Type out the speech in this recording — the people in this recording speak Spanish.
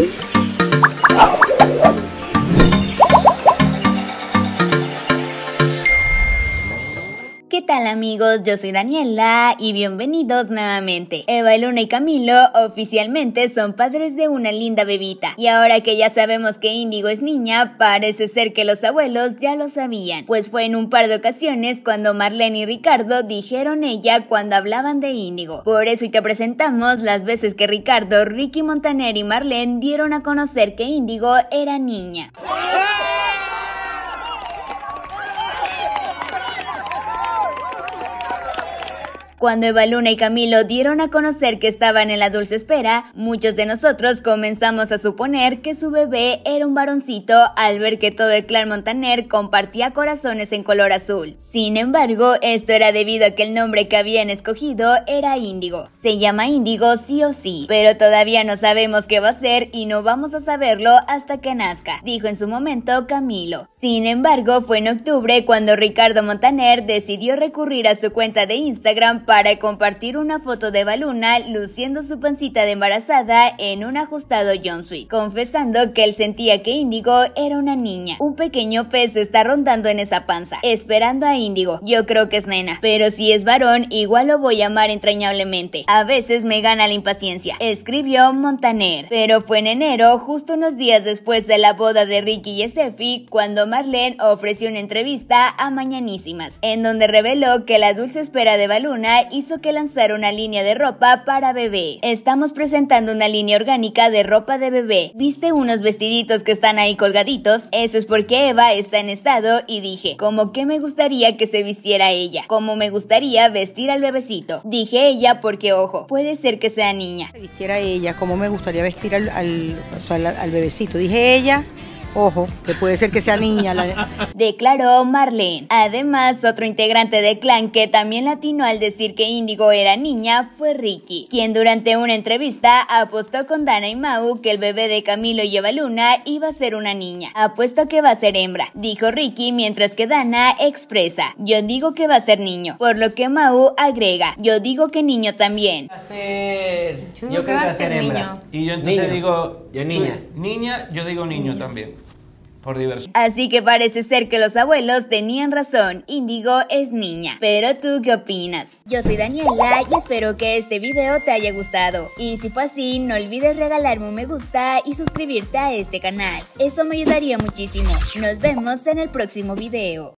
Woo! tal amigos? Yo soy Daniela y bienvenidos nuevamente. Eva, Luna y Camilo oficialmente son padres de una linda bebita. Y ahora que ya sabemos que Índigo es niña, parece ser que los abuelos ya lo sabían. Pues fue en un par de ocasiones cuando Marlene y Ricardo dijeron ella cuando hablaban de Índigo. Por eso y te presentamos las veces que Ricardo, Ricky Montaner y Marlene dieron a conocer que Índigo era niña. Cuando Eva y Camilo dieron a conocer que estaban en la dulce espera, muchos de nosotros comenzamos a suponer que su bebé era un varoncito al ver que todo el clan Montaner compartía corazones en color azul. Sin embargo, esto era debido a que el nombre que habían escogido era Índigo. Se llama Índigo sí o sí, pero todavía no sabemos qué va a ser y no vamos a saberlo hasta que nazca, dijo en su momento Camilo. Sin embargo, fue en octubre cuando Ricardo Montaner decidió recurrir a su cuenta de Instagram para compartir una foto de Baluna luciendo su pancita de embarazada en un ajustado John confesando que él sentía que Índigo era una niña. Un pequeño pez está rondando en esa panza, esperando a Índigo. Yo creo que es nena, pero si es varón, igual lo voy a amar entrañablemente. A veces me gana la impaciencia, escribió Montaner. Pero fue en enero, justo unos días después de la boda de Ricky y Steffi, cuando Marlene ofreció una entrevista a Mañanísimas, en donde reveló que la dulce espera de Baluna hizo que lanzara una línea de ropa para bebé. Estamos presentando una línea orgánica de ropa de bebé. ¿Viste unos vestiditos que están ahí colgaditos? Eso es porque Eva está en estado y dije, como que me gustaría que se vistiera ella, como me gustaría vestir al bebecito. Dije ella porque, ojo, puede ser que sea niña. ¿Cómo ella, como me gustaría vestir al bebecito. Dije ella Ojo, que puede ser que sea niña. Declaró Marlene. Además, otro integrante de clan que también latino al decir que Índigo era niña fue Ricky, quien durante una entrevista apostó con Dana y Mau que el bebé de Camilo y Luna iba a ser una niña. Apuesto que va a ser hembra, dijo Ricky, mientras que Dana expresa, yo digo que va a ser niño, por lo que Mau agrega, yo digo que niño también. Yo, que va a ser, Niño. Y yo entonces digo... niña. niña, yo digo niño. también. Así que parece ser que los abuelos tenían razón, Indigo es niña. Pero tú qué opinas? Yo soy Daniela y espero que este video te haya gustado. Y si fue así, no olvides regalarme un me gusta y suscribirte a este canal. Eso me ayudaría muchísimo. Nos vemos en el próximo video.